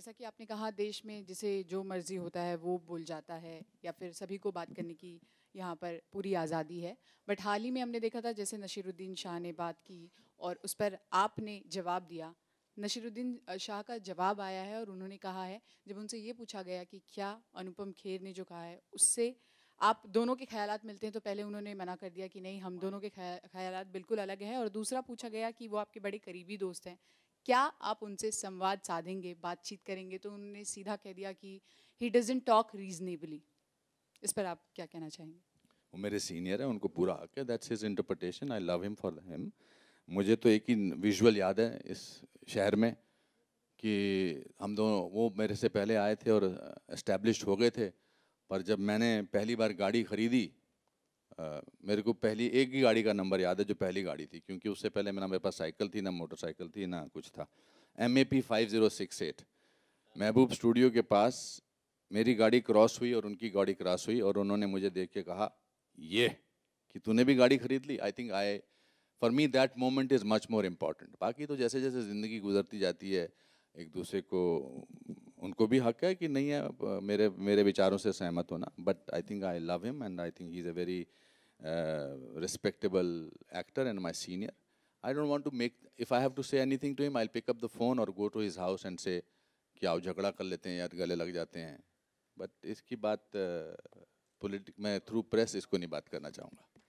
जैसा कि आपने कहा देश में जिसे जो मर्जी होता है वो बोल जाता है या फिर सभी को बात करने की यहाँ पर पूरी आज़ादी है बट हाल ही में हमने देखा था जैसे नशीरुद्दीन शाह ने बात की और उस पर आपने जवाब दिया नशीरुद्दीन शाह का जवाब आया है और उन्होंने कहा है जब उनसे ये पूछा गया कि क्या अनुपम खेर ने जो कहा है उससे आप दोनों के ख्याल मिलते हैं तो पहले उन्होंने मना कर दिया कि नहीं हम दोनों के ख्याल बिल्कुल अलग हैं और दूसरा पूछा गया कि वो आपके बड़े करीबी दोस्त हैं क्या आप उनसे संवाद साधेंगे बातचीत करेंगे तो उन्होंने सीधा कह दिया कि ही डजेंट टॉक रीजनेबली इस पर आप क्या कहना चाहेंगे वो मेरे सीनियर हैं उनको पूरा हक है that's his interpretation I love him for him मुझे तो एक ही विजुअल याद है इस शहर में कि हम दोनों वो मेरे से पहले आए थे और इस्टेब्लिश हो गए थे पर जब मैंने पहली बार गाड़ी खरीदी मेरे को पहली एक ही गाड़ी का नंबर याद है जो पहली गाड़ी थी क्योंकि उससे पहले मेरा मेरे पास साइकिल थी ना मोटरसाइकिल थी ना कुछ था M A P five zero six eight Mehboob studio के पास मेरी गाड़ी क्रॉस हुई और उनकी गाड़ी क्रॉस हुई और उन्होंने मुझे देख के कहा ये कि तूने भी गाड़ी खरीद ली I think I for me that moment is much more important बाकी तो जैसे जैसे ज़िंदगी गुजरती जाती है एक दूसरे को उनको भी हक है कि नहीं है मेरे मेरे विचारों से सहमत होना but I think I love him and I think he is a very respectable actor and my senior. I don't want to make, if I have to say anything to him, I'll pick up the phone or go to his house and say, कि आओ झगड़ा कर लेते हैं यार गले लग जाते हैं बट इसकी बात पॉलिटिक मैं थ्रू प्रेस इसको नहीं बात करना चाहूँगा